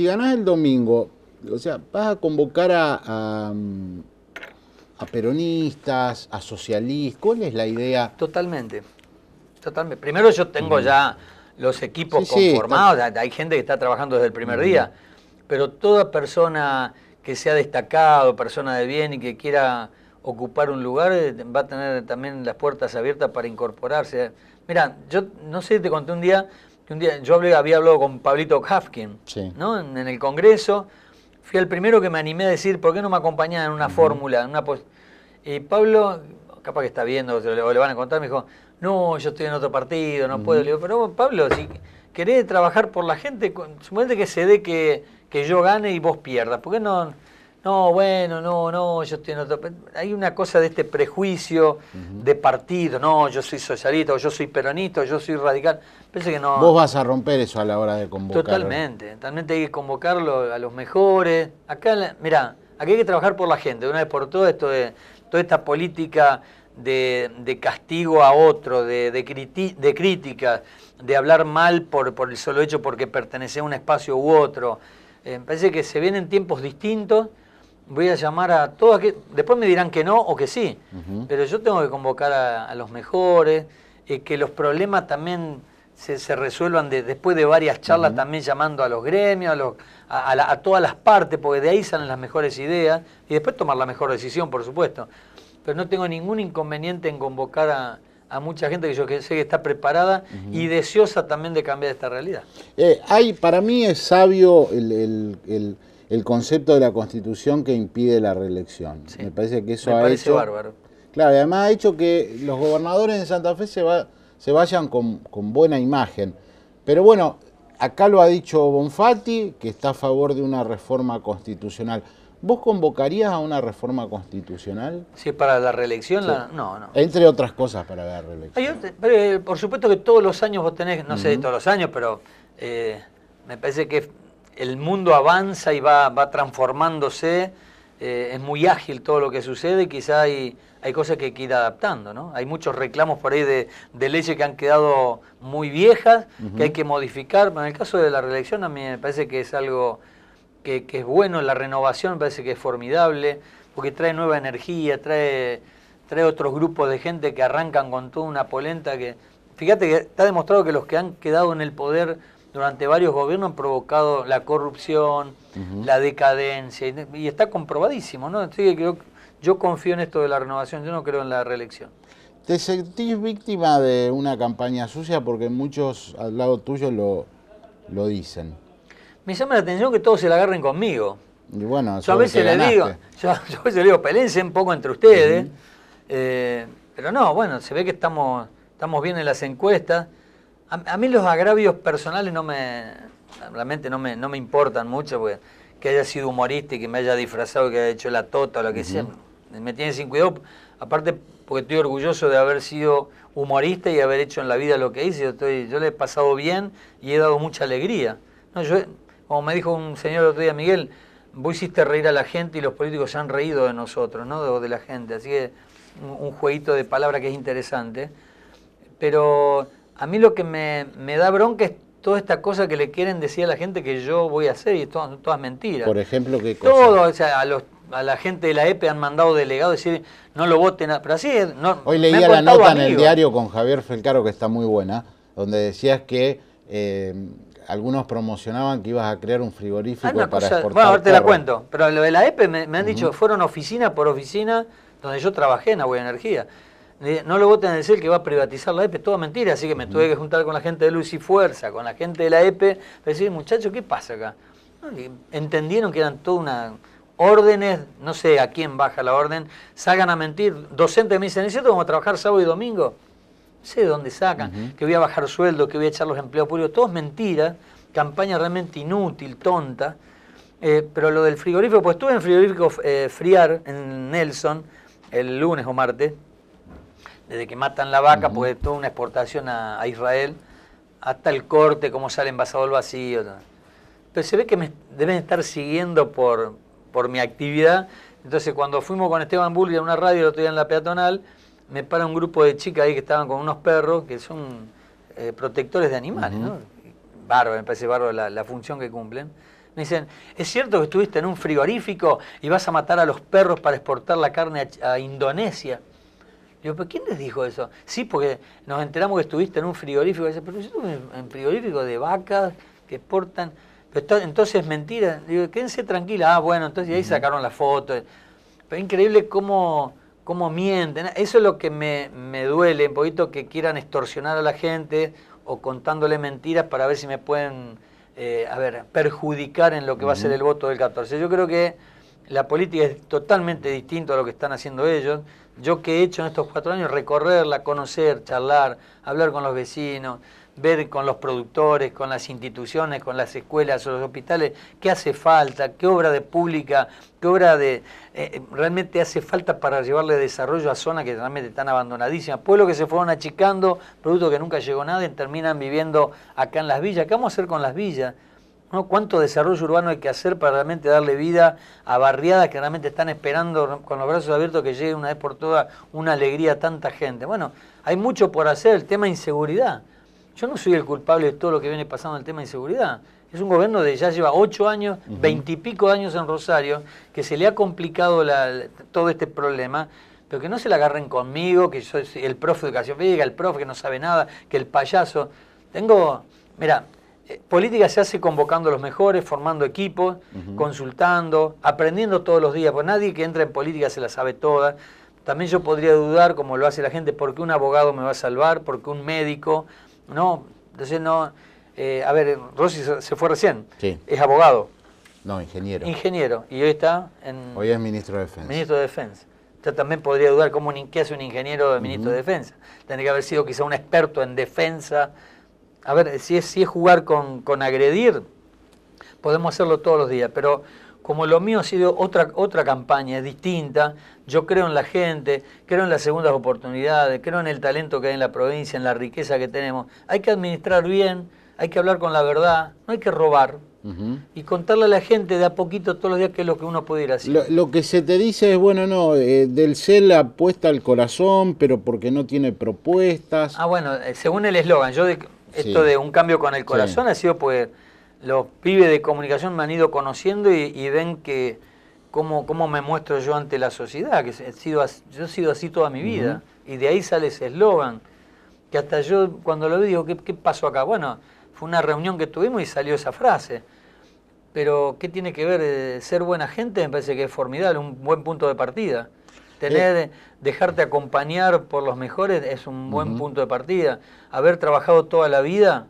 si ganas el domingo, o sea, vas a convocar a, peronistas, a socialistas, ¿cuál es la idea? Totalmente, totalmente. Primero yo tengo ya los equipos conformados, hay gente que está trabajando desde el primer día, pero toda persona que sea destacado, persona de bien y que quiera ocupar un lugar, eh, va a tener también las puertas abiertas para incorporarse. Mira, yo no sé, te conté un día, día yo había hablado con Pablito Hafkin, En, el Congreso, fui el primero que me animé a decir, ¿por qué no me acompañan en una fórmula? En una Y Pablo, capaz que está viendo, o le, van a contar, me dijo, no, yo estoy en otro partido, no puedo. Le digo, pero Pablo, si querés trabajar por la gente, suponete que se dé que, que yo gane y vos pierdas, ¿por qué no...? no, bueno, no, no, yo estoy en otro... Hay una cosa de este prejuicio de partido, no, yo soy socialista, o yo soy peronista, o yo soy radical. Pensé que no. Vos vas a romper eso a la hora de convocar. Totalmente, totalmente hay que convocarlo a los mejores. Acá, mirá, aquí hay que trabajar por la gente, una vez por todo esto de toda esta política de, castigo a otro, de, de, crítica, de hablar mal por, por el solo hecho porque pertenece a un espacio u otro. Eh, parece que se vienen tiempos distintos voy a llamar a todos que después me dirán que no o que sí, pero yo tengo que convocar a, los mejores, eh, que los problemas también se, resuelvan después de varias charlas, también llamando a los gremios, a, a, todas las partes, porque de ahí salen las mejores ideas, y después tomar la mejor decisión, por supuesto. Pero no tengo ningún inconveniente en convocar a, mucha gente que yo sé que está preparada y deseosa también de cambiar esta realidad. Eh, hay, para mí es sabio el el concepto de la constitución que impide la reelección. Me parece que eso Me parece bárbaro. Claro, y además ha hecho que los gobernadores de Santa Fe se, se vayan con, buena imagen. Pero bueno, acá lo ha dicho Bonfatti, que está a favor de una reforma constitucional. ¿Vos convocarías a una reforma constitucional? Sí, para la reelección, no, no. Entre otras cosas para la reelección. Eh, por supuesto que todos los años vos tenés, no sé todos los años, pero eh, me parece que el mundo avanza y va, va transformándose, eh, es muy ágil todo lo que sucede y quizá hay, hay cosas que hay que ir adaptando, ¿no? Hay muchos reclamos por ahí de, de leyes que han quedado muy viejas, que hay que modificar, pero en el caso de la reelección a mí me parece que es algo que, que es bueno, la renovación me parece que es formidable, porque trae nueva energía, trae, trae otros grupos de gente que arrancan con toda una polenta que... Fíjate que está demostrado que los que han quedado en el poder durante varios gobiernos han provocado la corrupción, la decadencia, y, está comprobadísimo, ¿no? yo, confío en esto de la renovación, yo no creo en la reelección. ¿Te sentís víctima de una campaña sucia? Porque muchos al lado tuyo lo, lo dicen. Me llama la atención que todos se la agarren conmigo. Y bueno, yo a veces le digo, yo, a veces digo, pelense un poco entre ustedes, eh, pero no, bueno, se ve que estamos, estamos bien en las encuestas. A, mí los agravios personales no me, realmente no me, no me importan mucho, porque que haya sido humorista y que me haya disfrazado, que haya hecho la tota o lo que sea, me tiene sin cuidado, aparte porque estoy orgulloso de haber sido humorista y haber hecho en la vida lo que hice, yo, estoy, yo le he pasado bien y he dado mucha alegría. como me dijo un señor el otro día, Miguel, vos hiciste reír a la gente y los políticos se han reído de nosotros, ¿no? De, la gente. Así que un, jueguito de palabras que es interesante. Pero a mí lo que me, da bronca es toda esta cosa que le quieren decir a la gente que yo voy a hacer y todas, todas mentiras. Por ejemplo, que Todo, o sea, a, la gente de la EPE han mandado delegados decir, no lo voten, pero así es, no, Hoy leía la nota en el diario con Javier Felcaro, que está muy buena, donde decías que... Eh, algunos promocionaban que ibas a crear un frigorífico ah, para exportar Bueno, ahora te la cuento, pero lo de la EPE me, han dicho, fueron oficina por oficina donde yo trabajé en Agua Energía. Eh, no lo voten a decir que va a privatizar la EPE, toda mentira, así que me tuve que juntar con la gente de Luz y Fuerza, con la gente de la EPE, para decir, muchachos, ¿qué pasa acá? Entendieron que eran todas una órdenes, no sé a quién baja la orden, salgan a mentir, docentes me dicen, ¿es cierto vamos a trabajar sábado y domingo? No sé de dónde sacan, que voy a bajar sueldo, que voy a echar los empleados públicos, todo es mentira, campaña realmente inútil, tonta, eh, pero lo del frigorífico, pues estuve en frigorífico eh, Friar, en Nelson, el lunes o martes, desde que matan la vaca, pues de toda una exportación a, Israel, hasta el corte, cómo sale envasado el vacío. Pero se ve que deben estar siguiendo por, por mi actividad. Entonces, cuando fuimos con Esteban Bulli a una radio el otro día en la peatonal, me para un grupo de chicas ahí que estaban con unos perros que son eh, protectores de animales, ¿no? Bárbaro, me parece bárbaro la, función que cumplen. Me dicen, ¿es cierto que estuviste en un frigorífico y vas a matar a los perros para exportar la carne a Indonesia? Digo, ¿pero quién les dijo eso? Sí, porque nos enteramos que estuviste en un frigorífico. Dice, pero yo estuve en frigorífico de vacas que exportan. entonces mentira. Digo, quédense tranquila. Ah, bueno, entonces ahí sacaron las foto. Pero increíble cómo, cómo mienten. Eso es lo que me, duele un poquito, que quieran extorsionar a la gente o contándole mentiras para ver si me pueden, eh, a ver, perjudicar en lo que va a ser el voto del 14. Yo creo que la política es totalmente distinta a lo que están haciendo ellos yo que he hecho en estos cuatro años, recorrerla, conocer, charlar, hablar con los vecinos, ver con los productores, con las instituciones, con las escuelas, o los hospitales, qué hace falta, qué obra de pública, qué obra de eh, eh, realmente hace falta para llevarle desarrollo a zonas que realmente están abandonadísimas, pueblos que se fueron achicando, productos que nunca llegó nadie, y terminan viviendo acá en las villas. ¿Qué vamos a hacer con las villas? ¿no? ¿Cuánto desarrollo urbano hay que hacer para realmente darle vida a barriadas que realmente están esperando con los brazos abiertos que llegue una vez por todas una alegría a tanta gente? Bueno, hay mucho por hacer, el tema de inseguridad. Yo no soy el culpable de todo lo que viene pasando en el tema de inseguridad. Es un gobierno de ya lleva ocho años, veintipico años en Rosario, que se le ha complicado todo este problema, pero que no se la agarren conmigo, que yo soy el profe de educación física, el profe que no sabe nada, que el payaso. Tengo, mira, política se hace convocando a los mejores, formando equipos, consultando, aprendiendo todos los días, pues nadie que entra en política se la sabe toda. También yo podría dudar, como lo hace la gente, porque un abogado me va a salvar, porque un médico, no, entonces no, eh, a ver, Rossi se fue recién, sí. es abogado. No, ingeniero. Ingeniero, y hoy está en... Hoy es ministro de Defensa. Ministro de Defensa. Yo también podría dudar cómo, qué hace un ingeniero de ministro de Defensa. Tendría que haber sido quizá un experto en defensa, a ver, si es, jugar con, agredir, podemos hacerlo todos los días, pero como lo mío ha sido otra, otra campaña, distinta, yo creo en la gente, creo en las segundas oportunidades, creo en el talento que hay en la provincia, en la riqueza que tenemos. Hay que administrar bien, hay que hablar con la verdad, no hay que robar. Y contarle a la gente de a poquito todos los días qué es lo que uno puede hacer. Lo, lo, que se te dice es, bueno, no, eh, del CEL apuesta al corazón, pero porque no tiene propuestas. Ah, bueno, eh, según el eslogan, yo de, esto de un cambio con el corazón ha sido pues los pibes de comunicación me han ido conociendo y, ven que cómo, cómo, me muestro yo ante la sociedad, que he sido, yo he sido así toda mi vida. Y de ahí sale ese eslogan, que hasta yo cuando lo vi digo, ¿qué, pasó acá? Bueno, fue una reunión que tuvimos y salió esa frase. Pero ¿qué tiene que ver eh, ser buena gente? Me parece que es formidable, un buen punto de partida. Tener, eh. Eh, dejarte acompañar por los mejores es un buen punto de partida. Haber trabajado toda la vida,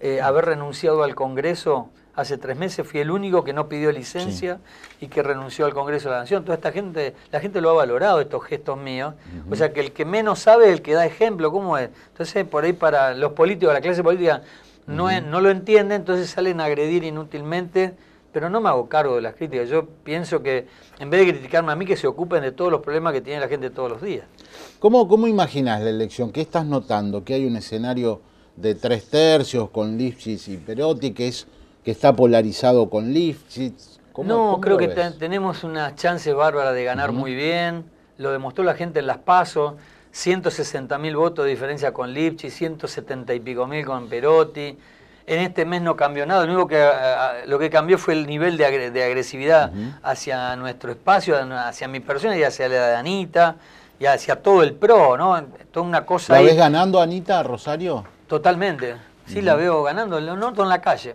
eh, haber renunciado al Congreso, hace tres meses fui el único que no pidió licencia y que renunció al Congreso de la Nación. Toda esta gente, la gente lo ha valorado, estos gestos míos. O sea, que el que menos sabe es el que da ejemplo, ¿cómo es? Entonces, por ahí para los políticos, la clase política, no, no lo entiende, entonces salen a agredir inútilmente pero no me hago cargo de las críticas. Yo pienso que en vez de criticarme a mí, que se ocupen de todos los problemas que tiene la gente todos los días. ¿Cómo, cómo imaginas la elección? ¿Qué estás notando? Que hay un escenario de tres tercios con Lipschitz y Perotti, que, es, que está polarizado con Lipschitz. no, creo que tenemos una chance bárbara de ganar muy bien. Lo demostró la gente en las PASO. 160 mil votos de diferencia con Lipschitz, 170 y pico mil con Perotti en este mes no cambió nada. Lo único que lo que cambió fue el nivel de, agresividad hacia nuestro espacio, hacia mis personas y hacia la de Anita y hacia todo el pro, ¿no? Toda una cosa. ¿La ves ganando Anita Rosario? Totalmente. Sí, la veo ganando. Lo noto en la calle.